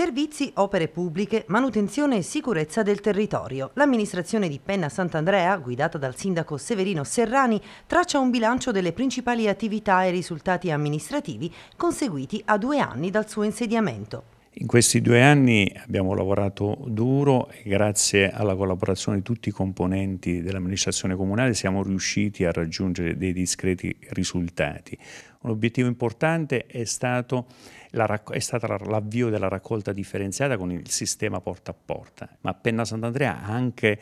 Servizi, opere pubbliche, manutenzione e sicurezza del territorio. L'amministrazione di Penna Sant'Andrea, guidata dal sindaco Severino Serrani, traccia un bilancio delle principali attività e risultati amministrativi conseguiti a due anni dal suo insediamento. In questi due anni abbiamo lavorato duro e grazie alla collaborazione di tutti i componenti dell'amministrazione comunale siamo riusciti a raggiungere dei discreti risultati. Un obiettivo importante è, stato l'avvio della raccolta differenziata con il sistema porta a porta, ma Penna Sant'Andrea ha anche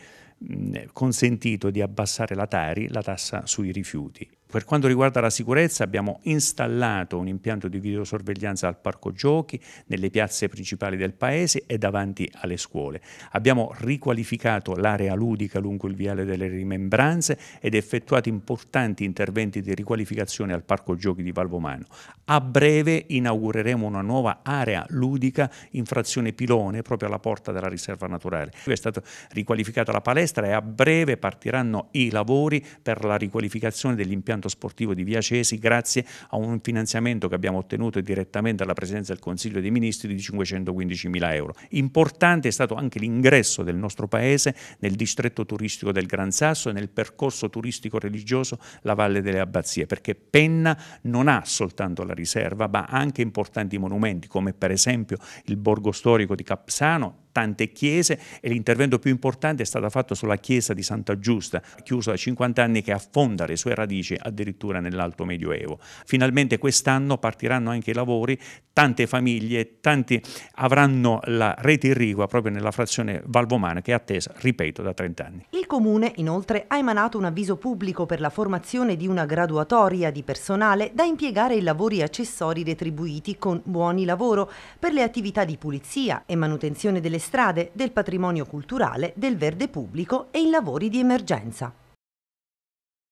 consentito di abbassare la Tari, la tassa sui rifiuti. Per quanto riguarda la sicurezza abbiamo installato un impianto di videosorveglianza al parco giochi, nelle piazze principali del paese e davanti alle scuole. Abbiamo riqualificato l'area ludica lungo il viale delle rimembranze ed effettuato importanti interventi di riqualificazione al parco giochi di Valvomano. A breve inaugureremo una nuova area ludica in frazione Pilone proprio alla porta della riserva naturale. È stata riqualificata la palestra e a breve partiranno i lavori per la riqualificazione dell'impianto centro sportivo di Via Cesi grazie a un finanziamento che abbiamo ottenuto direttamente dalla Presidenza del Consiglio dei Ministri di 515 mila euro. Importante è stato anche l'ingresso del nostro Paese nel distretto turistico del Gran Sasso e nel percorso turistico religioso la Valle delle Abbazie, perché Penna non ha soltanto la riserva, ma anche importanti monumenti, come per esempio il borgo storico di Capsano, tante chiese e l'intervento più importante è stato fatto sulla chiesa di Santa Giusta, chiusa da 50 anni che affonda le sue radici addirittura nell'Alto Medioevo. Finalmente quest'anno partiranno anche i lavori, tante famiglie, tanti avranno la rete irrigua proprio nella frazione Valvomana che è attesa, ripeto, da 30 anni. Il Comune inoltre ha emanato un avviso pubblico per la formazione di una graduatoria di personale da impiegare in lavori accessori retribuiti con buoni lavoro per le attività di pulizia e manutenzione delle strade strade, del patrimonio culturale, del verde pubblico e in lavori di emergenza.